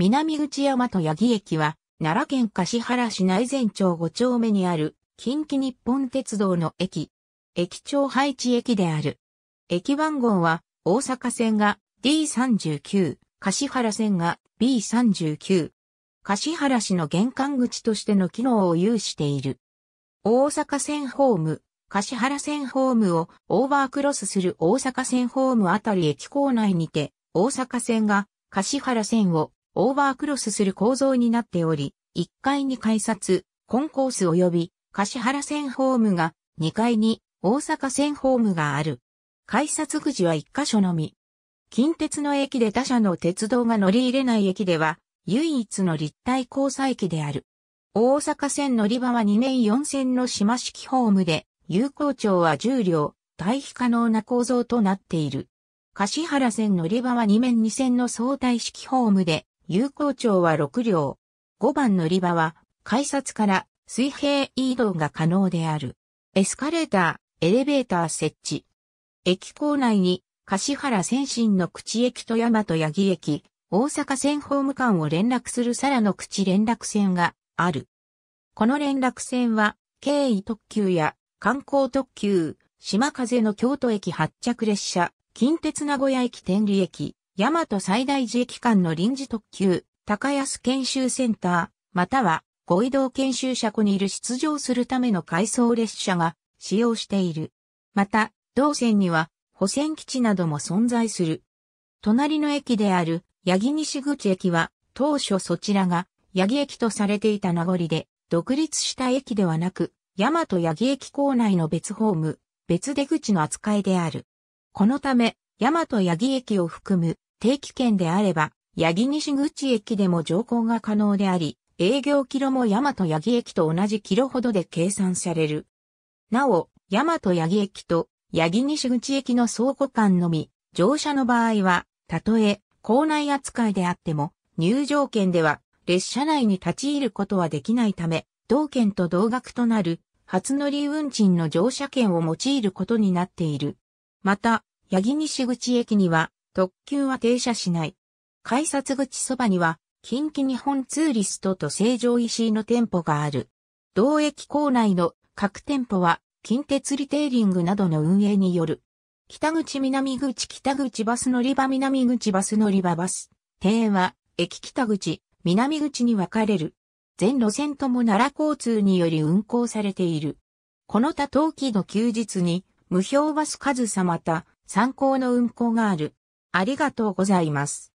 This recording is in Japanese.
南口山と八木駅は、奈良県橿原市内前町5丁目にある、近畿日本鉄道の駅。駅長配置駅である。駅番号は、大阪線が D39、橿原線が B39。橿原市の玄関口としての機能を有している。大阪線ホーム、橿原線ホームをオーバークロスする大阪線ホームあたり駅構内にて、大阪線が橿原線をオーバークロスする構造になっており、1階に改札、コンコース及び、橿原線ホームが、2階に大阪線ホームがある。改札口は1箇所のみ。近鉄の駅で他社の鉄道が乗り入れない駅では、唯一の立体交差駅である。大阪線乗り場は2面4線の島式ホームで、有効庁は10両、対比可能な構造となっている。橿原線乗り場は2面2線の相対式ホームで、有効長は6両。5番乗り場は、改札から水平移動が可能である。エスカレーター、エレベーター設置。駅構内に、柏原先進の口駅と大和八木駅、大阪線ホーム間を連絡するさらの口連絡線がある。この連絡線は、経緯特急や観光特急、島風の京都駅発着列車、近鉄名古屋駅天理駅、大和最大寺駅間の臨時特急、高安研修センター、または、ご移動研修車庫にいる出場するための回送列車が使用している。また、同線には、保線基地なども存在する。隣の駅である、八木西口駅は、当初そちらが、八木駅とされていた名残で、独立した駅ではなく、大和八木駅構内の別ホーム、別出口の扱いである。このため、大和八木駅を含む定期券であれば、八木西口駅でも乗降が可能であり、営業キロも大和八木駅と同じキロほどで計算される。なお、大和八木駅と八木西口駅の倉庫間のみ、乗車の場合は、たとえ、校内扱いであっても、入場券では、列車内に立ち入ることはできないため、同券と同額となる、初乗り運賃の乗車券を用いることになっている。また、八木西口駅には、特急は停車しない。改札口そばには、近畿日本ツーリストと成城石井の店舗がある。同駅構内の各店舗は、近鉄リテイリングなどの運営による。北口南口北口バス乗り場南口バス乗り場バス。庭園は、駅北口、南口に分かれる。全路線とも奈良交通により運行されている。この他冬季の休日に、無表バス数様た、参考の運行がある。ありがとうございます。